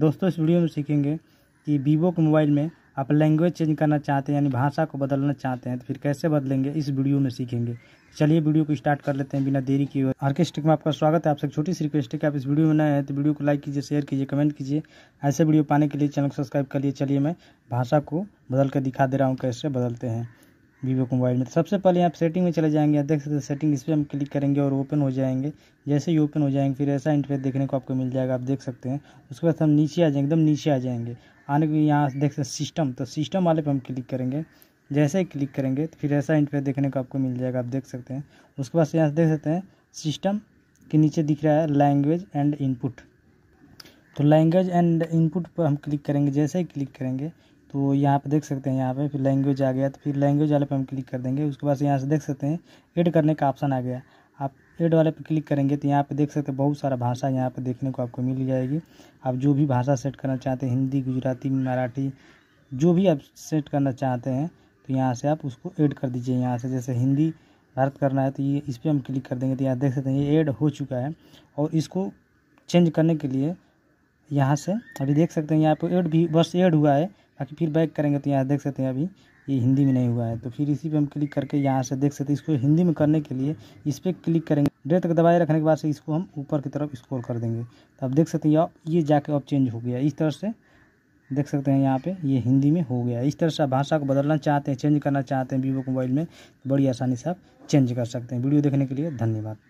दोस्तों इस वीडियो में सीखेंगे कि वीवो के मोबाइल में आप लैंग्वेज चेंज करना चाहते हैं यानी भाषा को बदलना चाहते हैं तो फिर कैसे बदलेंगे इस वीडियो में सीखेंगे चलिए वीडियो को स्टार्ट कर लेते हैं बिना देरी किए आर्केस्टिक में आपका स्वागत है आपसे छोटी सी रिक्वेस्ट है कि आप इस वीडियो में नए हैं तो वीडियो को लाइक कीजिए शेयर कीजिए कमेंट कीजिए ऐसे वीडियो पाने के लिए चैनल को सब्सक्राइब कर लिए चलिए मैं भाषा को बदल कर दिखा दे रहा हूँ कैसे बदलते हैं वीवो के मोबाइल में तो सबसे पहले आप सेटिंग में चले जाएंगे आप देख सकते हैं सेटिंग इस पर हम क्लिक करेंगे और ओपन हो जाएंगे जैसे ही ओपन हो जाएंगे फिर ऐसा इंटरफेस देखने को आपको मिल जाएगा आप देख सकते हैं उसके बाद हम नीचे आ जाएंगे एकदम नीचे आ जाएंगे आने के यहाँ देख सकते हैं सिस्टम तो सिस्टम वाले पर हम क्लिक करेंगे जैसे ही क्लिक करेंगे तो फिर ऐसा इंटरफेस देखने को आपको मिल जाएगा आप देख सकते हैं उसके बाद यहाँ देख सकते हैं सिस्टम के नीचे दिख रहा है लैंग्वेज एंड इनपुट तो लैंग्वेज एंड इनपुट पर हम क्लिक करेंगे जैसे ही क्लिक करेंगे तो यहाँ पे देख सकते हैं यहाँ पे फिर लैंग्वेज आ गया तो फिर लैंग्वेज वाले पे हम क्लिक कर देंगे उसके बाद यहाँ से देख सकते हैं एड करने का ऑप्शन आ गया आप एड वाले पे क्लिक करेंगे तो यहाँ पे देख सकते हैं बहुत सारा भाषा यहाँ पे देखने को आपको मिल जाएगी आप जो भी भाषा सेट करना चाहते हैं हिंदी गुजराती मराठी जो भी आप सेट करना चाहते हैं तो यहाँ से आप उसको एड कर दीजिए यहाँ से जैसे हिंदी भारत करना है तो ये इस पर हम क्लिक कर देंगे तो यहाँ देख सकते हैं ये एड हो चुका है और इसको चेंज करने के लिए यहाँ से अभी देख सकते हैं यहाँ पर एड भी बस ऐड हुआ है अच्छा फिर बैक करेंगे तो यहाँ देख सकते हैं अभी ये हिंदी में नहीं हुआ है तो फिर इसी पे हम क्लिक करके यहाँ से देख सकते हैं इसको हिंदी में करने के लिए इस पर क्लिक करेंगे डेढ़ तक दबाए रखने के बाद से इसको हम ऊपर की तरफ स्क्रॉल कर देंगे तो आप देख सकते हैं ये जाके अब चेंज हो गया इस तरह से देख सकते हैं यहाँ पे ये हिंदी में हो गया इस तरह से आप भाषा को बदलना चाहते हैं चेंज करना चाहते हैं वीवो मोबाइल में तो बड़ी आसानी से आप चेंज कर सकते हैं वीडियो देखने के लिए धन्यवाद